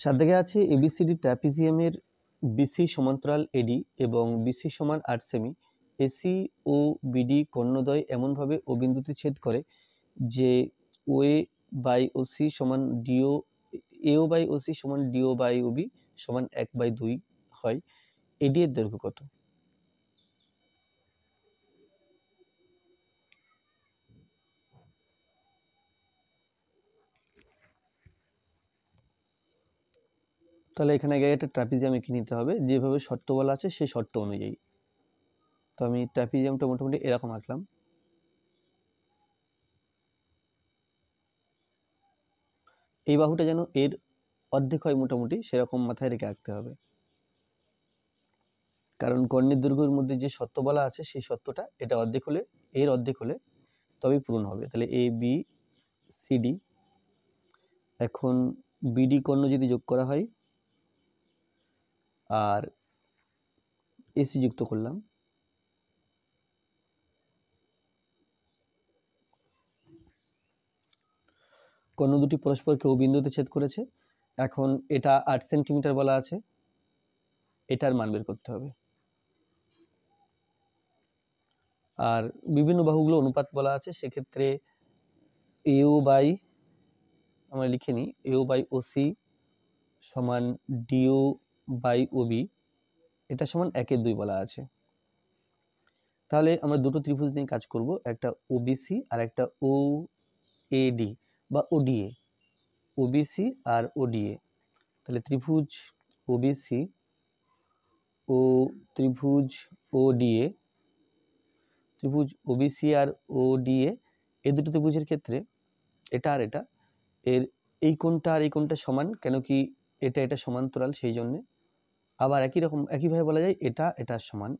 সাত দিকে আছে এবিসিডি ট্র্যাপিজিয়ামের বিসি সমান্তরাল এডি এবং বিসি সমান আট সেমি এসি ও বিডি কর্ণদ্বয় এমনভাবে ও বিন্দুতে ছেদ করে যে ওএ বাই ওসি সমান ডিও এও বাই ওসি সমান ডিও বাই ওবি সমান এক বাই দুই হয় এডি এর দৈর্ঘ্য কত তাহলে এখানে আগে একটা ট্রাপিজিয়াম এঁকে নিতে হবে যেভাবে শর্ত বলা আছে সেই শর্ত অনুযায়ী তো আমি ট্রাপিজিয়ামটা মোটামুটি এরকম আঁকলাম এই বাহুটা যেন এর অর্ধেক হয় মোটামুটি সেরকম মাথায় রেখে আঁকতে হবে কারণ কর্ণের দুর্গের মধ্যে যে সত্য বলা আছে সেই সত্যটা এটা অর্ধেক হলে এর অর্ধেক হলে তবেই পূরণ হবে তাহলে এ বি সিডি এখন বিডি কর্ণ যদি যোগ করা হয় আর এসি যুক্ত করলাম কোনো দুটি পরস্পরকে ও বিন্দুতে ছেদ করেছে এখন এটা আট সেন্টিমিটার বলা আছে এটার মান বের করতে হবে আর বিভিন্ন বাহুগুলো অনুপাত বলা আছে সেক্ষেত্রে এও বাই আমরা লিখে নিই এও বাই ওসি সমান ডিও বাই ওবি এটা সমান একের দুই বলা আছে তাহলে আমরা দুটো ত্রিভুজ নিয়ে কাজ করব একটা ওবিসি আর একটা ও এডি বা ওডিএ ওবিসি আর ওডিএ তাহলে ত্রিভুজ ওবিসি ও ত্রিভুজ ওডিএ ত্রিভুজ ওবিসি আর ওডিএ এ দুটো ত্রিভুজের ক্ষেত্রে এটা আর এটা এর এই কোণটা আর এই কোণটা সমান কেন কি এটা এটা সমান্তরাল সেই জন্যে আবার একই রকম একইভাবে বলা যায় এটা এটার সমান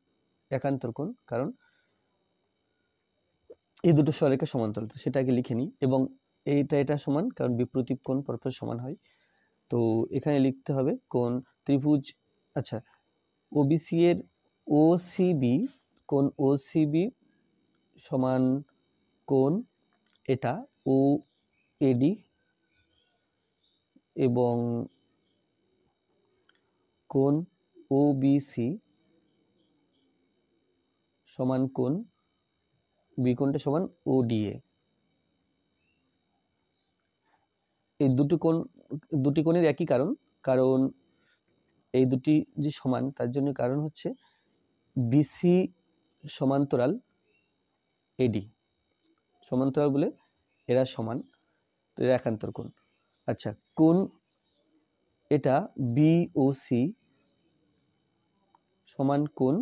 একান্তর কোণ কারণ এই দুটো স্বরেখা সমান্তরাল তো সেটাকে লিখে নিই এবং এইটা এটা সমান কারণ বিপ্রতীপ কোণ পরপর সমান হয় তো এখানে লিখতে হবে কোন ত্রিভুজ আচ্ছা ওবিসি এর ওসিবি কোন ওসিবি সমান কোন এটা ও এডি এবং কোন ও বিসি সমান কোন বিকোণটা সমান ও ওডিএ এই দুটি কোণ দুটি কোণের একই কারণ কারণ এই দুটি যে সমান তার জন্য কারণ হচ্ছে বিসি সমান্তরাল এডি সমান্তরাল বলে এরা সমান এরা একান্তর কোণ আচ্ছা কোন এটা সি সমান কোণ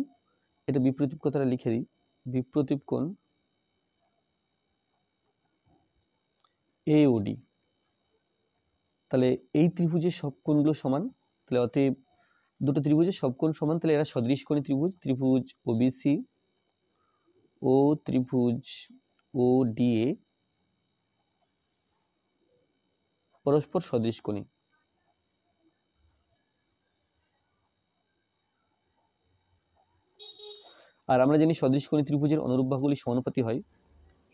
এটা বিপ্রতীপ কথাটা লিখে দিই বিপ্রতীপ কোণ এওডি তাহলে এই ত্রিভুজের সব কোণগুলো সমান তাহলে অতএব দুটো ত্রিভুজের সব কোণ সমান তাহলে এরা সদৃশ কোণী ত্রিভুজ ত্রিভুজ ওবিসি ও ত্রিভুজ ও ডিএ পরস্পর সদৃশ কোণী আর আমরা জানি সদৃশকোণী ত্রিভুজের অনুরূপ বাহুগুলি সমানুপাতি হয়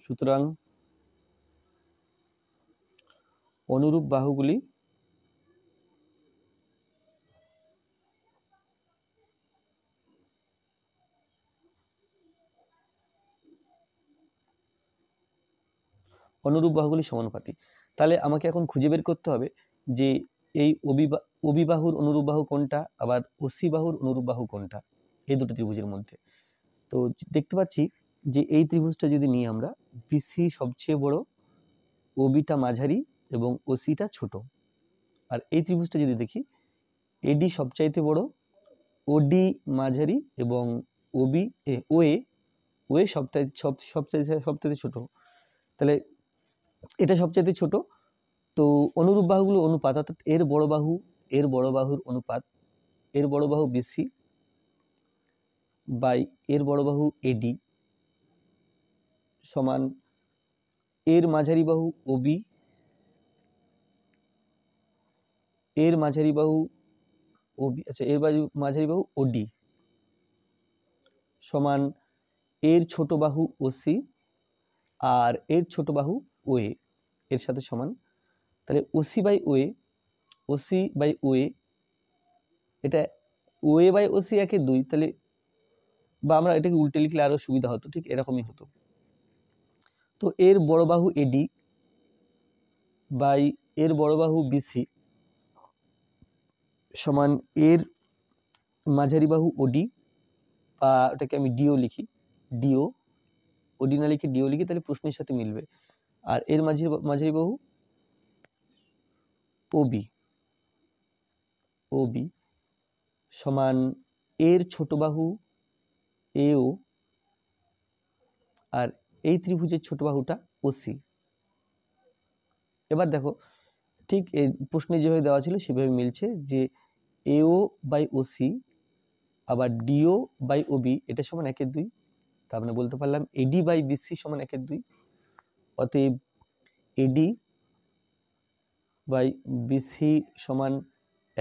সুতরাং অনুরূপ বাহুগুলি অনুরূপ বাহুগুলি সমানুপাতি তাহলে আমাকে এখন খুঁজে বের করতে হবে যে এই অবিবাহুর অনুরূপ বাহু কোনটা আবার অসি বাহুর অনুরূপ বাহু কোনটা এই দুটো ত্রিভুজের মধ্যে তো দেখতে পাচ্ছি যে এই ত্রিভুজটা যদি নিই আমরা বিসি সবচেয়ে বড় ওবিটা মাঝারি এবং ওসিটা ছোট আর এই ত্রিভুজটা যদি দেখি এডি সবচাইতে বড় ওডি মাঝারি এবং ওবি এ ওএ ওএ সবটাই সব সবচাইতে সবচাইতে ছোট তাহলে এটা সবচাইতে ছোট তো অনুরূপ বাহুগুলো অনুপাত অর্থাৎ এর বড় বাহু এর বড় বাহুর অনুপাত এর বড় বাহু বিসি বাই এর বড় বাহু এডি সমান এর মাঝারি বাহু ওবি এর মাঝারি বাহু ওবি আচ্ছা এর মাঝারি বাহু ওডি সমান এর ছোট বাহু ওসি আর এর ছোট বাহু ওয়ে এর সাথে সমান তাহলে OC by way OC by way এটা ওয়ে বাই ওসি একে দুই তাহলে বা আমরা এটাকে উল্টে লিখলে আরও সুবিধা হতো ঠিক এরকমই হতো তো এর বড় বাহু এডি বাই এর বড় বাহু বিসি সমান এর মাঝারি বাহু ওডি বা ওটাকে আমি ডিও লিখি ডিও ওডি না লিখে ডিও লিখি তাহলে প্রশ্নের সাথে মিলবে আর এর মাঝে মাঝারি বাহু ওবি ওবি সমান এর ছোট বাহু এও আর এই ত্রিভুজের ছোট বাহুটা ওসি এবার দেখো ঠিক এই প্রশ্নে যেভাবে দেওয়া ছিল সেভাবে মিলছে যে এও বাই ওসি আবার ডিও বাই ওবি এটা সমান একের দুই তা আমরা বলতে পারলাম এডি বাই বিসি সমান একের দুই অতএব এডি বাই বিসি সমান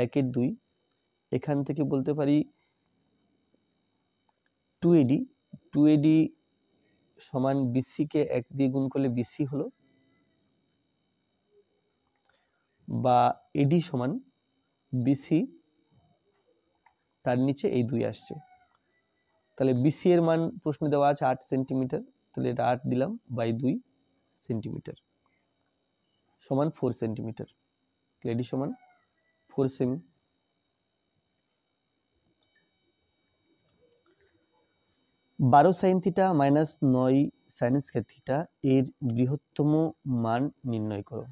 একের দুই এখান থেকে বলতে পারি টু এডি টু এডি সমান বিসিকে এক দিয়ে গুণ করলে বিসি হলো বা এডি সমান বিসি তার নিচে এই দুই আসছে তাহলে বিসি এর মান প্রশ্ন দেওয়া আছে আট সেন্টিমিটার তাহলে এটা আট দিলাম বাই দুই সেন্টিমিটার সমান ফোর সেন্টিমিটার এডি সমান ফোর সেমি বারো সাইন থিটা মাইনাস নয় সাইন স্কোয়ার থিটা এর বৃহত্তম মান নির্ণয় করো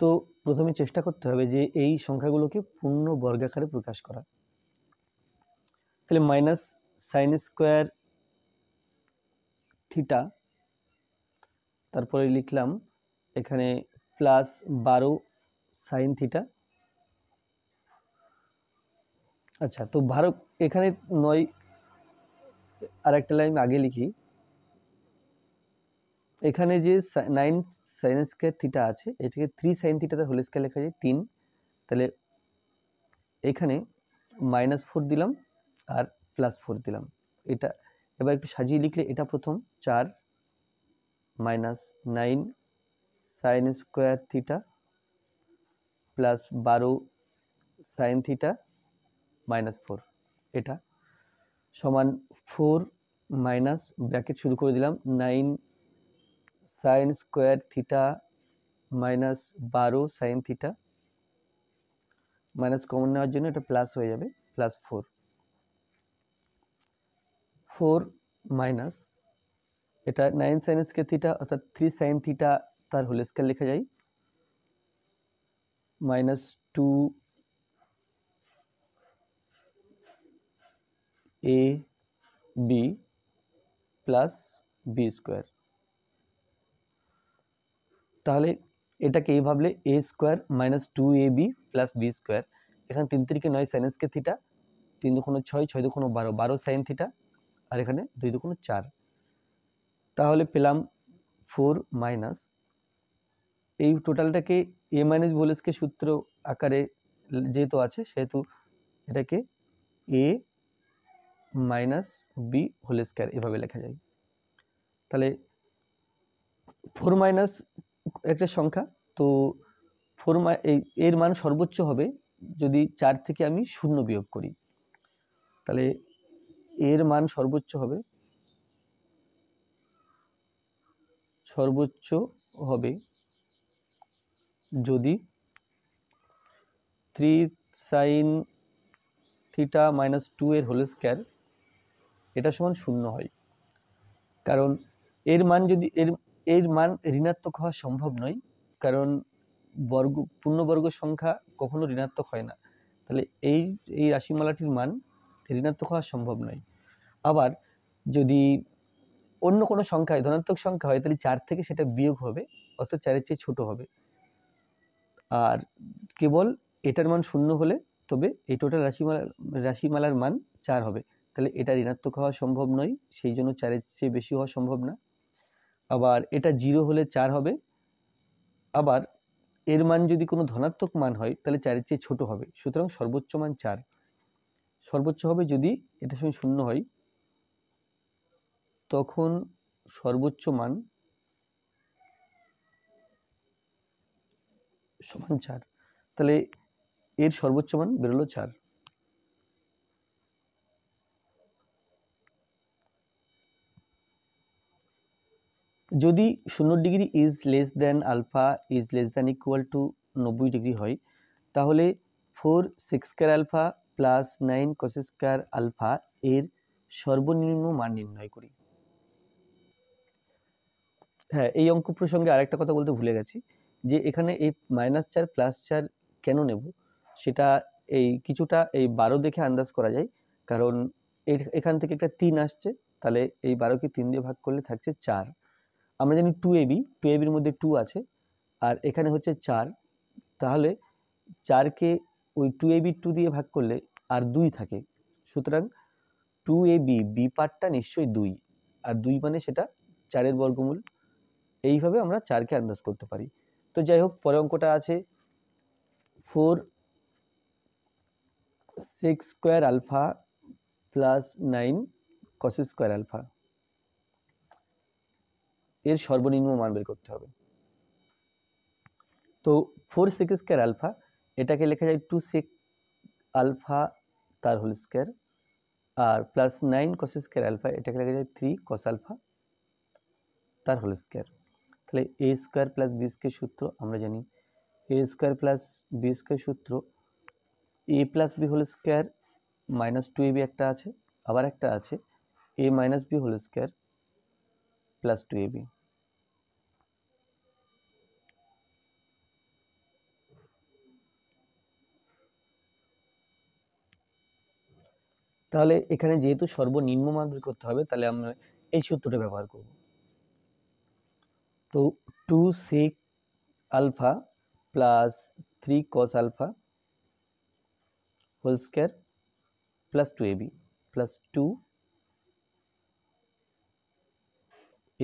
তো প্রথমে চেষ্টা করতে হবে যে এই সংখ্যাগুলোকে পূর্ণ বর্গাকারে প্রকাশ করা তাহলে মাইনাস সাইন স্কোয়ার থিটা তারপরে লিখলাম এখানে প্লাস বারো সাইন থিটা আচ্ছা তো ভারত এখানে নয় আর একটা লাইন আগে লিখি এখানে যে নাইন সাইন স্কোয়ার থিটা আছে এটাকে থ্রি সাইন থিটাতে হোল স্কোয়ার লেখা যায় তিন তাহলে এখানে মাইনাস ফোর দিলাম আর প্লাস ফোর দিলাম এটা এবার একটু সাজিয়ে লিখলে এটা প্রথম চার minus nine sine square theta plus বারো সাইন থিটা মাইনাস ফোর এটা সমান ফোর মাইনাস ব্র্যাকেট শুরু করে দিলাম nine sine square theta minus বারো সাইন থিটা মাইনাস কমন নেওয়ার জন্য এটা প্লাস হয়ে যাবে প্লাস ফোর ফোর মাইনাস এটা নাইন সাইন স্কে থিটা অর্থাৎ থ্রি সাইন থিটা তার হোল স্কেল লেখা যায় minus two A B plus B square তাহলে এটাকে এই ভাবলে A square minus two A B plus B square এখানে তিন তিরিকে নয় সাইন স্কে থিটা তিন দুকোনো ছয় ছয় দুকোনো বারো বারো সাইন থিটা আর এখানে দুই দুকোনো চার তাহলে পেলাম ফোর মাইনাস এই টোটালটাকে এ মাইনাস ভোলেসকে সূত্র আকারে যেহেতু আছে সেহেতু এটাকে A minus B whole square এভাবে লেখা যায় তাহলে ফোর মাইনাস একটা সংখ্যা তো ফোর এই এর মান সর্বোচ্চ হবে যদি চার থেকে আমি শূন্য বিয়োগ করি তাহলে এর মান সর্বোচ্চ হবে সর্বোচ্চ হবে যদি three sine theta minus two এর হোল স্কোয়ার এটা সমান শূন্য হয় কারণ এর মান যদি এর এর মান ঋণাত্মক হওয়া সম্ভব নয় কারণ বর্গ পূর্ণবর্গ সংখ্যা কখনো ঋণাত্মক হয় না তাহলে এই এই রাশিমালাটির মান ঋণাত্মক হওয়া সম্ভব নয় আবার যদি অন্য কোনো সংখ্যায় ধনাত্মক সংখ্যা হয় তাহলে চার থেকে সেটা বিয়োগ হবে অর্থাৎ চারের চেয়ে ছোট হবে আর কেবল এটার মান শূন্য হলে তবে এই টোটাল রাশিমালা রাশিমালার মান চার হবে তাহলে এটা ঋণাত্মক হওয়া সম্ভব নয় সেই জন্য চারের চেয়ে বেশি হওয়া সম্ভব না আবার এটা জিরো হলে চার হবে আবার এর মান যদি কোনো ধনাত্মক মান হয় তাহলে চারের চেয়ে ছোট হবে সুতরাং সর্বোচ্চ মান চার সর্বোচ্চ হবে যদি এটা সঙ্গে শূন্য হয় তখন সর্বোচ্চ মান সমান চার তাহলে এর সর্বোচ্চ মান বেরোলো চার যদি শূন্য degree is less than alpha is less than equal to নব্বই ডিগ্রি হয় তাহলে four six square alpha plus nine cosec square alpha এর সর্বনিম্ন মান নির্ণয় করি হ্যাঁ এই অঙ্ক প্রসঙ্গে আরেকটা কথা বলতে ভুলে গেছি যে এখানে এই মাইনাস চার প্লাস চার কেন নেব সেটা এই কিছুটা এই বারো দেখে আন্দাজ করা যায় কারণ এখান থেকে একটা তিন আসছে তাহলে এই বারোকে তিন দিয়ে ভাগ করলে থাকছে চার আমরা জানি টু এবি টু এবির মধ্যে টু আছে আর এখানে হচ্ছে চার তাহলে চারকে ওই টু এবি টু দিয়ে ভাগ করলে আর দুই থাকে সুতরাং টু এ বি বি পার্টটা নিশ্চয়ই দুই আর দুই মানে সেটা চারের বর্গমূল এইভাবে আমরা চারকে আন্দাজ করতে পারি তো যাই হোক পরে অঙ্কটা আছে four six square alpha plus nine cosec square alpha এর সর্বনিম্ন মান বের করতে হবে তো ফোর সেক স্কোয়ার আলফা এটাকে লেখা যায় টু সেক আলফা তার হোল স্কোয়ার আর plus nine cos square alpha এটাকে লেখা যায় থ্রি কস আলফা তার হোল স্কোয়ার তাহলে A square plus B square সূত্র আমরা জানি A square plus B square সূত্র A plus B whole square minus two A B একটা আছে আবার একটা আছে A minus B whole square plus two A B তাহলে এখানে যেহেতু সর্বনিম্ন মান বের করতে হবে তাহলে আমরা এই সূত্রটা ব্যবহার করব তো two sec alpha plus three cos alpha whole square plus two AB plus two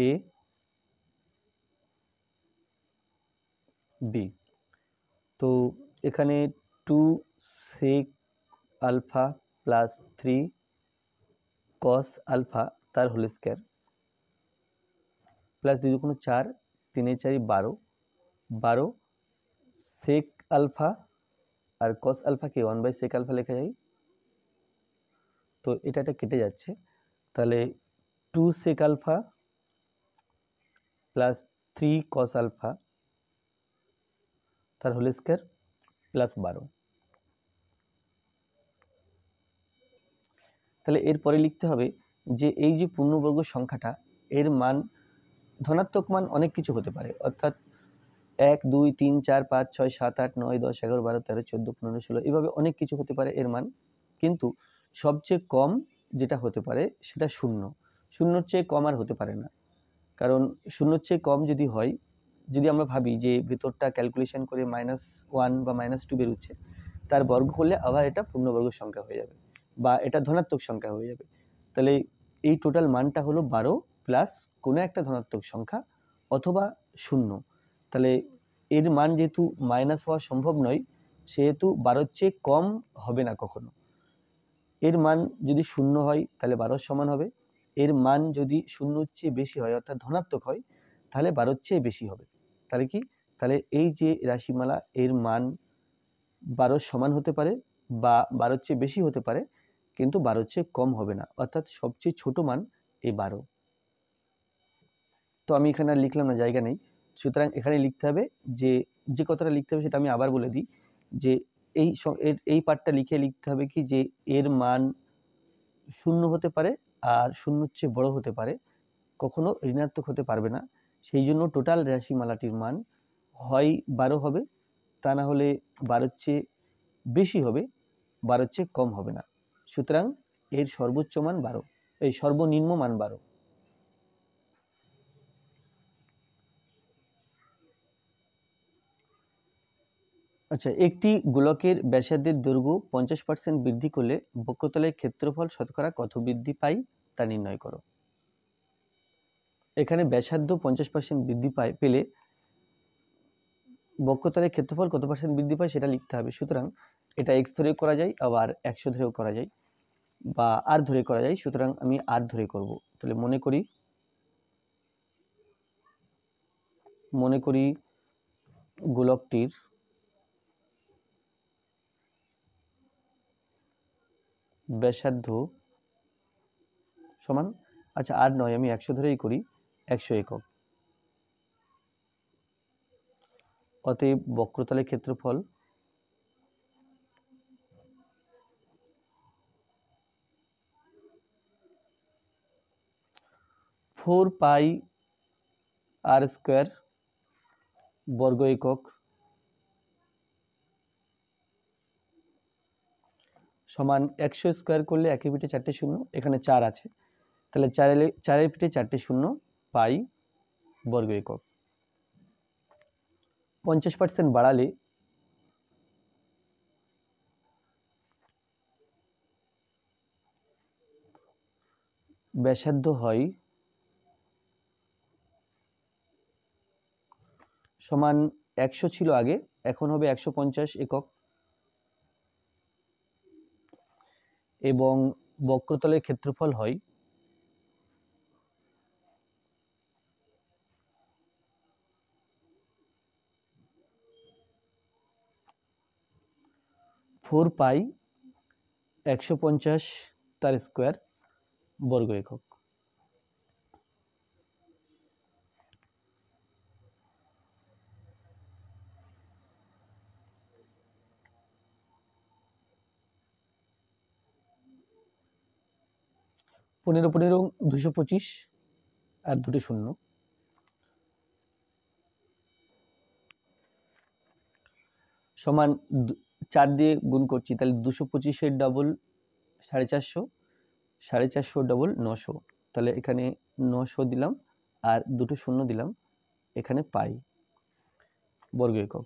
A B তো এখানে two sec alpha plus three cos alpha তার হোল স্কোয়ার প্লাস দুই দুগুণ চার তিনে চারি বারো বারো সেক আলফা আর কস আলফাকে ওয়ান বাই সেক আলফা লেখা যায় তো এটা এটা কেটে যাচ্ছে তাহলে two sec alpha plus three cos alpha তার হোল স্কোয়ার প্লাস বারো তাহলে এরপরে লিখতে হবে যে এই যে পূর্ণবর্গ সংখ্যাটা এর মান ধনাত্মক মান অনেক কিছু হতে পারে অর্থাৎ এক দুই তিন চার পাঁচ ছয় সাত আট নয় দশ এগারো বারো তেরো চোদ্দো পনেরো ষোলো এভাবে অনেক কিছু হতে পারে এর মান কিন্তু সবচেয়ে কম যেটা হতে পারে সেটা শূন্য শূন্যর চেয়ে কম আর হতে পারে না কারণ শূন্যর চেয়ে কম যদি হয় যদি আমরা ভাবি যে ভেতরটা ক্যালকুলেশন করে মাইনাস ওয়ান বা মাইনাস টু বেরোচ্ছে তার বর্গ করলে আবার এটা পূর্ণবর্গ সংখ্যা হয়ে যাবে বা এটা ধনাত্মক সংখ্যা হয়ে যাবে তাহলে এই টোটাল মানটা হলো বারো প্লাস কোনো একটা ধনাত্মক সংখ্যা অথবা শূন্য তাহলে এর মান যেহেতু মাইনাস হওয়া সম্ভব নয় সেহেতু বারোর চেয়ে কম হবে না কখনো এর মান যদি শূন্য হয় তাহলে বারোর সমান হবে এর মান যদি শূন্যর চেয়ে বেশি হয় অর্থাৎ ধনাত্মক হয় তাহলে বারোর চেয়ে বেশি হবে তাহলে কি তাহলে এই যে রাশিমালা এর মান বারোর সমান হতে পারে বা বারোর চেয়ে বেশি হতে পারে কিন্তু বারোর চেয়ে কম হবে না অর্থাৎ সবচেয়ে ছোট মান এই বারো তো আমি এখানে লিখলাম না জায়গা নেই সুতরাং এখানে লিখতে হবে যে যে কথাটা লিখতে হবে সেটা আমি আবার বলে দিই যে এই এই পার্টটা লিখে লিখতে হবে কি যে এর মান শূন্য হতে পারে আর শূন্যর চেয়ে বড় হতে পারে কখনো ঋণাত্মক হতে পারবে না সেই জন্য টোটাল রাশিমালাটির মান হয় বারো হবে তা না হলে বারোর চেয়ে বেশি হবে বারোর চেয়ে কম হবে না সুতরাং এর সর্বোচ্চ মান বারো এই সর্বনিম্ন মান বারো আচ্ছা একটি গোলকের ব্যাসার্ধের দৈর্ঘ্য পঞ্চাশ পার্সেন্ট বৃদ্ধি করলে বক্ষতলের ক্ষেত্রফল শতকরা কত বৃদ্ধি পায় তা নির্ণয় করো এখানে ব্যাসার্ধ পঞ্চাশ পার্সেন্ট বৃদ্ধি পায় পেলে বক্ষতলের ক্ষেত্রফল কত পার্সেন্ট বৃদ্ধি পায় সেটা লিখতে হবে সুতরাং এটা এক্স ধরেও করা যায় আবার একশো ধরেও করা যায় বা আর ধরে করা যায় সুতরাং আমি আর ধরে করব তাহলে মনে করি মনে করি গোলকটির ব্যাসার্ধ সমান আচ্ছা আর নয় আমি একশো ধরেই করি একশো একক অতএব বক্রতলের ক্ষেত্রফল ফোর পাই আর স্কোয়ার বর্গ একক সমান একশো স্কোয়ার করলে একই পিঠে চারটে শূন্য এখানে চার আছে তাহলে চারে চারের পিঠে চারটে শূন্য পাই বর্গ একক পঞ্চাশ পার্সেন্ট বাড়ালে ব্যাসার্ধ হয় সমান একশো ছিল আগে এখন হবে একশো পঞ্চাশ একক এবং বক্রতলের ক্ষেত্রফল হয় ফোর পাই একশো পঞ্চাশ তার স্কোয়ার বর্গ একক পনেরো পনেরো দুশো পঁচিশ আর দুটো শূন্য সমান চার দিয়ে গুণ করছি তাহলে দুশো পঁচিশের ডবল সাড়ে চারশো সাড়ে চারশো ডবল নশো তাহলে এখানে নশো দিলাম আর দুটো শূন্য দিলাম এখানে পাই বর্গ একক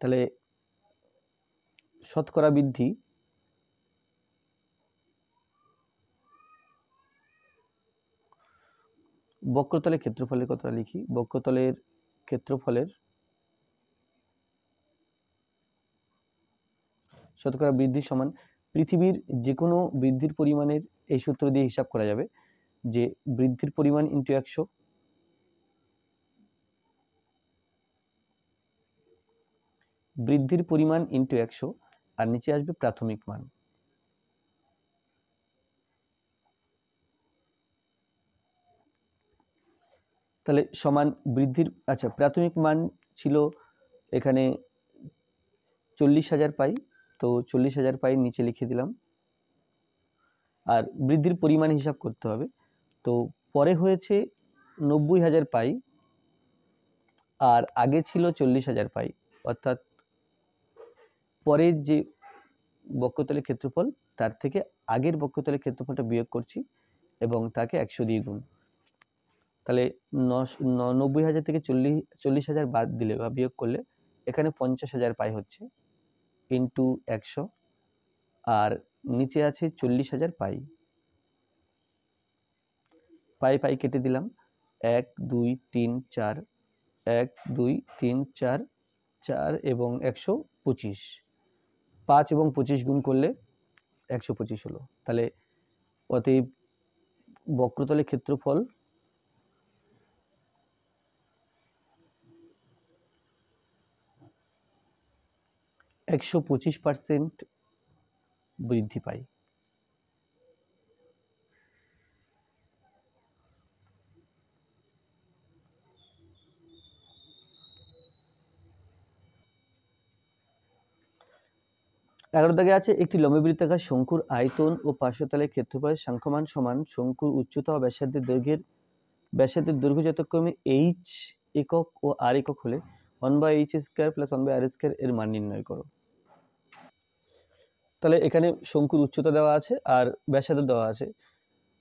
তাহলে শতকরা বৃদ্ধি বক্রতলের ক্ষেত্রফলের কথা লিখি বক্রতলের ক্ষেত্রফলের শতকরা বৃদ্ধির সমান পৃথিবীর যে কোনো বৃদ্ধির পরিমাণের এই সূত্র দিয়ে হিসাব করা যাবে যে বৃদ্ধির পরিমাণ ইন্টু একশো বৃদ্ধির পরিমাণ ইন্টু একশো আর নিচে আসবে প্রাথমিক মান তাহলে সমান বৃদ্ধির আচ্ছা প্রাথমিক মান ছিল এখানে চল্লিশ হাজার পাই তো চল্লিশ হাজার পাই নিচে লিখে দিলাম আর বৃদ্ধির পরিমাণ হিসাব করতে হবে তো পরে হয়েছে নব্বই হাজার পাই আর আগে ছিল চল্লিশ হাজার পাই অর্থাৎ পরের যে বক্ষতলের ক্ষেত্রফল তার থেকে আগের বক্রতলের ক্ষেত্রফলটা বিয়োগ করছি এবং তাকে একশো দিয়ে গুণ তাহলে নব্বই হাজার থেকে চল্লিশ চল্লিশ হাজার বাদ দিলে বা বিয়োগ করলে এখানে পঞ্চাশ হাজার পাই হচ্ছে ইন্টু একশো আর নিচে আছে চল্লিশ হাজার পাই পাই পাই কেটে দিলাম এক দুই তিন চার এক দুই তিন চার চার এবং একশো পঁচিশ পাঁচ এবং পঁচিশ গুণ করলে একশো পঁচিশ হলো তাহলে অতএব বক্রতলের ক্ষেত্রফল একশো পঁচিশ পার্সেন্ট বৃদ্ধি পায় এগারো দাগে আছে একটি লম্বিবৃত্তাকার শঙ্কুর আয়তন ও পার্শ্বতালের ক্ষেত্রফলের সাংখ্যমান সমান শঙ্কুর উচ্চতা ও ব্যাসার্ধের দৈর্ঘ্যের ব্যাসার্ধের দৈর্ঘ্য যথাক্রমে এইচ একক ও আর একক হলে one by H square plus one by R square এর মান নির্ণয় করো তাহলে এখানে শঙ্কুর উচ্চতা দেওয়া আছে আর ব্যাসাদ দেওয়া আছে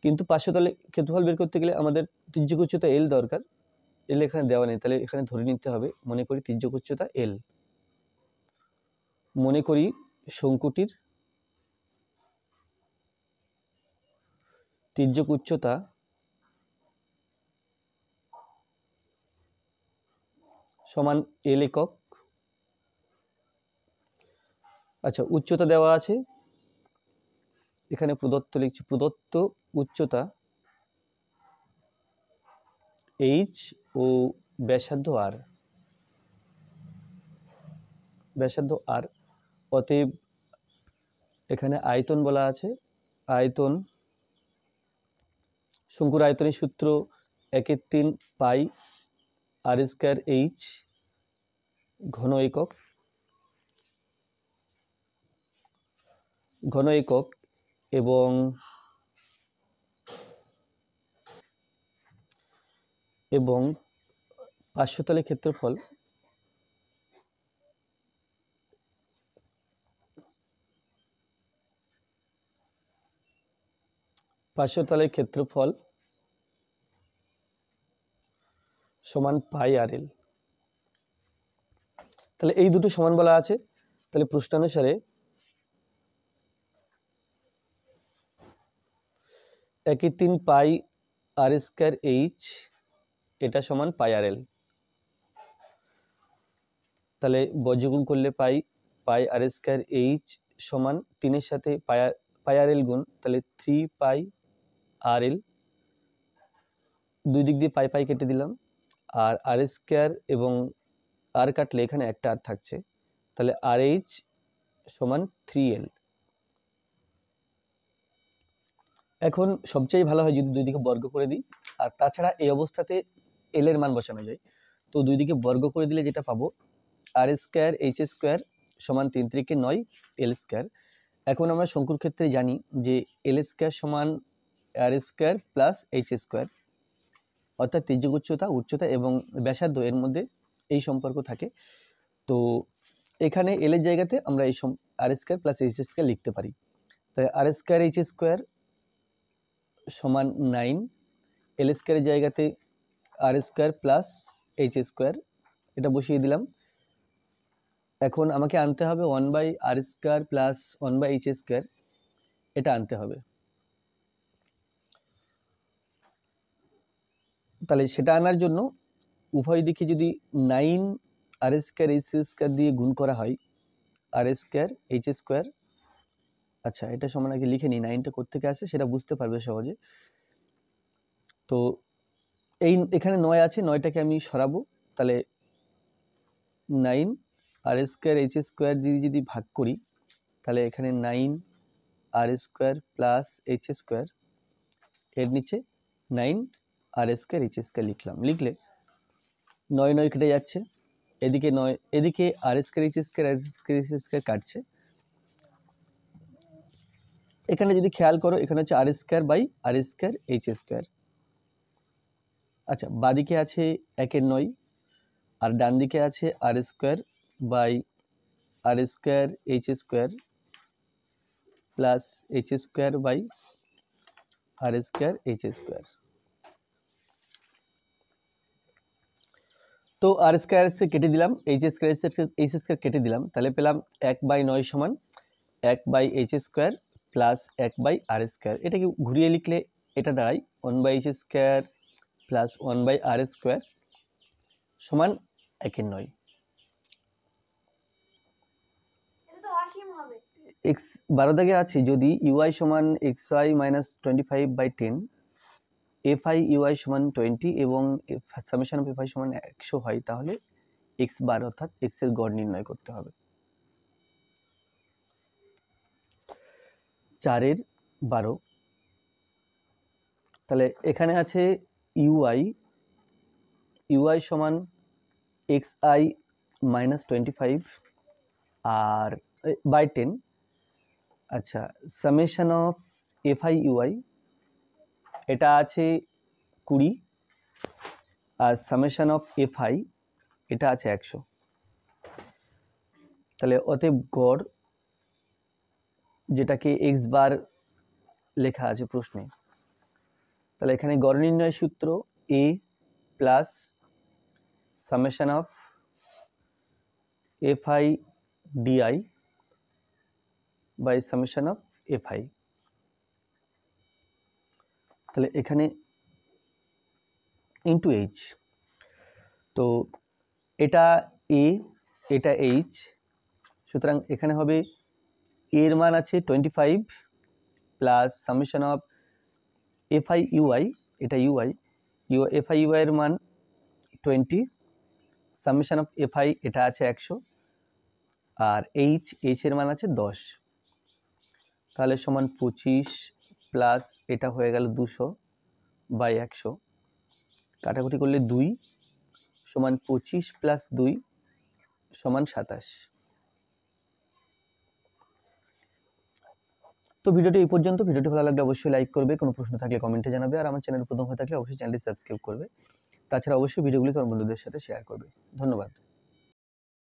কিন্তু পাশে তাহলে ক্ষেত্রফল বের করতে গেলে আমাদের তির্যক উচ্চতা এল দরকার এল এখানে দেওয়া নেই তাহলে এখানে ধরে নিতে হবে মনে করি তির্যক উচ্চতা এল মনে করি শঙ্কুটির তির্যক উচ্চতা সমান এল একক আচ্ছা উচ্চতা দেওয়া আছে এখানে প্রদত্ত লিখছি প্রদত্ত উচ্চতা এইচ ও ব্যাসার্ধ আর ব্যাসার্ধ আর অতএব এখানে আয়তন বলা আছে আয়তন শঙ্কুর আয়তনের সূত্র একের তিন পাই আর স্কোয়ার এইচ ঘন একক ঘন একক এবং এবং পার্শ্বতলের ক্ষেত্রফল পার্শ্বতলের ক্ষেত্রফল সমান পাই আর এল তাহলে এই দুটো সমান বলা আছে তাহলে প্রশ্ন অনুসারে একই তিন পাই আর স্কোয়ার এইচ এটা সমান পাই আর এল তাহলে বজ্রগুণ করলে পাই পাই আর স্কোয়ার এইচ সমান তিনের সাথে পাই আর এল গুণ তাহলে থ্রি পাই আর এল দুই দিক দিয়ে পাই পাই কেটে দিলাম আর আর স্কোয়ার এবং আর কাটলে এখানে একটা আর থাকছে তাহলে আর এইচ সমান থ্রি এল এখন সবচেয়ে ভালো হয় যদি দুই দিকে বর্গ করে দিই আর তাছাড়া এই অবস্থাতে এল এর মান বসানো যায় তো দুই দিকে বর্গ করে দিলে যেটা পাবো আর স্কোয়ার এইচ স্কোয়ার সমান তিন তিরিকে নয় এল স্কোয়ার এখন আমরা শঙ্কুর ক্ষেত্রে জানি যে এল স্কোয়ার সমান R square plus H square অর্থাৎ তীর্যক উচ্চতা উচ্চতা এবং ব্যাসার্ধ এর মধ্যে এই সম্পর্ক থাকে তো এখানে এল এর জায়গাতে আমরা এই R square plus H square লিখতে পারি তাই আর স্কোয়ার এইচ স্কোয়ার সমান নাইন এল স্কোয়ারের জায়গাতে R square plus H square এটা বসিয়ে দিলাম এখন আমাকে আনতে হবে one by R square plus one by H square এটা আনতে হবে তাহলে সেটা আনার জন্য উভয় দিকে যদি nine R square H square দিয়ে গুণ করা হয় আর স্কোয়ার এইচ স্কোয়ার আচ্ছা এটা সমান আগে লিখে নিই নাইনটা কোথেকে আসে সেটা বুঝতে পারবে সহজে তো এই এখানে নয় আছে নয়টাকে আমি সরাবো তাহলে nine R square H square যদি যদি ভাগ করি তাহলে এখানে nine R square plus H square এর নিচে nine R square H square লিখলাম লিখলে নয় নয় কেটে যাচ্ছে এদিকে নয় এদিকে R square H square R square H square কাটছে এখানে যদি খেয়াল করো এখানে হচ্ছে R square by R square H square আচ্ছা বাদিকে আছে একের নয় আর ডান দিকে আছে R square by R square H square plus H square by R square H square তো আর স্কোয়ার এসে কেটে দিলাম এইচ স্কোয়ার এইচ স্কোয়ার কেটে দিলাম তাহলে পেলাম এক বাই নয় সমান এক বাই এইচ স্কোয়ার প্লাস এক বাই আর স্কোয়ার এটাকে ঘুরিয়ে লিখলে এটা দাঁড়ায় one by H square plus one by R square সমান একের নয় এক্স বারো দাগে আছে যদি ইউআই সমান X Y minus twenty five by ten F I U I সমান টোয়েন্টি এবং সামেশন অফ এফ আই সমান একশো হয় তাহলে এক্স বার অর্থাৎ এক্সের গড় নির্ণয় করতে হবে চারের বারো তাহলে এখানে আছে ইউআই ইউআই সমান X I minus twenty five আর বাই টেন আচ্ছা সামেশন অফ এফআই ইউআই এটা আছে কুড়ি আর সামেশান অফ এফআই এটা আছে একশো তাহলে অতএব গড় যেটাকে এক্স বার লেখা আছে প্রশ্নে তাহলে এখানে গড় নির্ণয় সূত্র A plus summation of F I D I by summation of F I তাহলে এখানে ইন্টু এইচ তো এটা এ এটা এইচ সুতরাং এখানে হবে এর মান আছে twenty five plus summation of F I U I এটা ইউআই ইউ এফআই এর মান টোয়েন্টি সামেশন অফ এফআই এটা আছে একশো আর এইচ এইচের মান আছে দশ তাহলে সমান পঁচিশ প্লাস এটা হয়ে গেল দুশো বাই একশো কাটাকুটি করলে দুই সমান পঁচিশ প্লাস দুই সমান সাতাশ তো ভিডিওটি এই পর্যন্ত ভিডিওটি ভালো লাগলে অবশ্যই লাইক করবে কোনো প্রশ্ন থাকলে কমেন্টে জানাবে আর আমার চ্যানেল প্রথম হয়ে থাকলে অবশ্যই চ্যানেলটি সাবস্ক্রাইব করবে তাছাড়া অবশ্যই ভিডিওগুলি তোমার বন্ধুদের সাথে শেয়ার করবে ধন্যবাদ